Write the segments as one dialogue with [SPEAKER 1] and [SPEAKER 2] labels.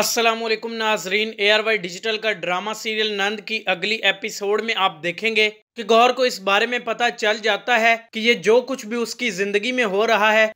[SPEAKER 1] असलम नाजरीन ए आर वाई डिजिटल का drama serial Nand की अगली एपिसोड में आप देखेंगे कि गौर को इस बारे में पता चल जाता है कि ये जो कुछ भी उसकी जिंदगी में हो रहा है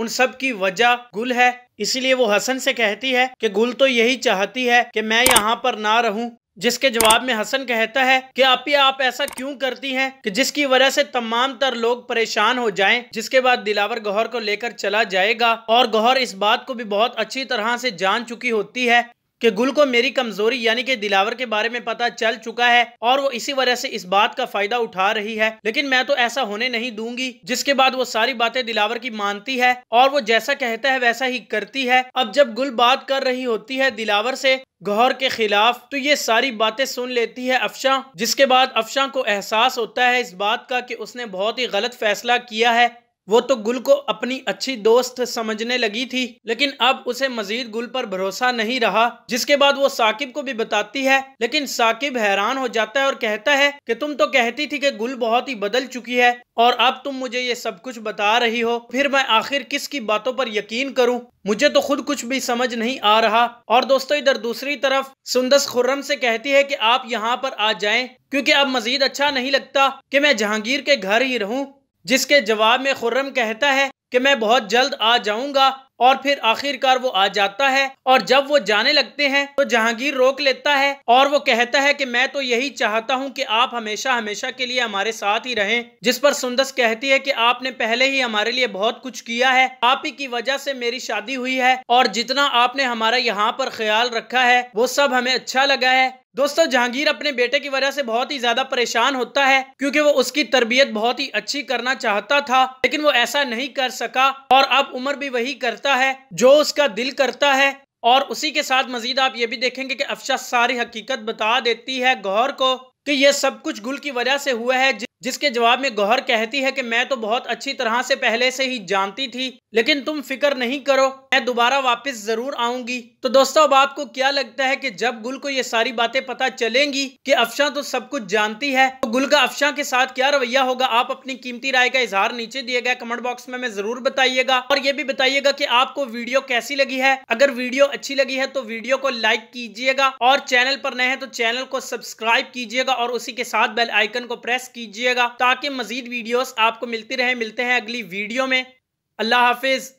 [SPEAKER 1] उन सब की वजह गुल है इसीलिए वो हसन से कहती है कि गुल तो यही चाहती है कि मैं यहाँ पर ना रहूं जिसके जवाब में हसन कहता है कि आप ही आप ऐसा क्यों करती हैं कि जिसकी वजह से तमाम तर लोग परेशान हो जाएं जिसके बाद दिलावर गौहर को लेकर चला जाएगा और गौहर इस बात को भी बहुत अच्छी तरह से जान चुकी होती है कि गुल को मेरी कमजोरी यानी कि दिलावर के बारे में पता चल चुका है और वो इसी वजह से इस बात का फायदा उठा रही है लेकिन मैं तो ऐसा होने नहीं दूंगी जिसके बाद वो सारी बातें दिलावर की मानती है और वो जैसा कहता है वैसा ही करती है अब जब गुल बात कर रही होती है दिलावर से गौहर के खिलाफ तो ये सारी बातें सुन लेती है अफशा जिसके बाद अफशा को एहसास होता है इस बात का कि उसने बहुत ही गलत फैसला किया है वो तो गुल को अपनी अच्छी दोस्त समझने लगी थी लेकिन अब उसे मजीद गुल पर भरोसा नहीं रहा जिसके बाद वो साकिब को भी बताती है लेकिन साकिब हैरान हो जाता है और कहता है कि तुम तो कहती थी कि गुल बहुत ही बदल चुकी है और अब तुम मुझे ये सब कुछ बता रही हो फिर मैं आखिर किसकी बातों पर यकीन करूं मुझे तो खुद कुछ भी समझ नहीं आ रहा और दोस्तों इधर दूसरी तरफ सुंदस खुर्रम से कहती है कि आप यहाँ पर आ जाएं क्योंकि अब मजीद अच्छा नहीं लगता कि मैं जहांगीर के घर ही रहूं जिसके जवाब में खुर्रम कहता है कि मैं बहुत जल्द आ जाऊंगा और फिर आखिरकार वो आ जाता है और जब वो जाने लगते हैं तो जहांगीर रोक लेता है और वो कहता है कि मैं तो यही चाहता हूं कि आप हमेशा हमेशा के लिए हमारे साथ ही रहें जिस पर सुंदस कहती है कि आपने पहले ही हमारे लिए बहुत कुछ किया है आप ही की वजह से मेरी शादी हुई है और जितना आपने हमारा यहाँ पर ख्याल रखा है वो सब हमें अच्छा लगा है दोस्तों जहांगीर अपने बेटे की वजह से बहुत ही ज्यादा परेशान होता है क्योंकि वो उसकी तरबियत बहुत ही अच्छी करना चाहता था लेकिन वो ऐसा नहीं कर सका और अब उम्र भी वही करता है जो उसका दिल करता है और उसी के साथ मजीद आप ये भी देखेंगे कि अफशा सारी हकीकत बता देती है गौर को कि यह सब कुछ गुल की वजह से हुआ है जिसके जवाब में गौहर कहती है कि मैं तो बहुत अच्छी तरह से पहले से ही जानती थी लेकिन तुम फिक्र नहीं करो मैं दोबारा वापस जरूर आऊंगी तो दोस्तों अब आपको क्या लगता है कि जब गुल को ये सारी बातें पता चलेंगी कि अफशा तो सब कुछ जानती है तो गुल का अफशा के साथ क्या रवैया होगा आप अपनी कीमती राय का इजहार नीचे दिए गए कमेंट बॉक्स में मैं जरूर बताइएगा और ये भी बताइएगा की आपको वीडियो कैसी लगी है अगर वीडियो अच्छी लगी है तो वीडियो को लाइक कीजिएगा और चैनल पर नए हैं तो चैनल को सब्सक्राइब कीजिएगा और उसी के साथ बेल आइकन को प्रेस कीजिएगा कीजिएगा ताकि मजीद वीडियोस आपको मिलती रहे मिलते हैं अगली वीडियो में अल्लाह हाफिज़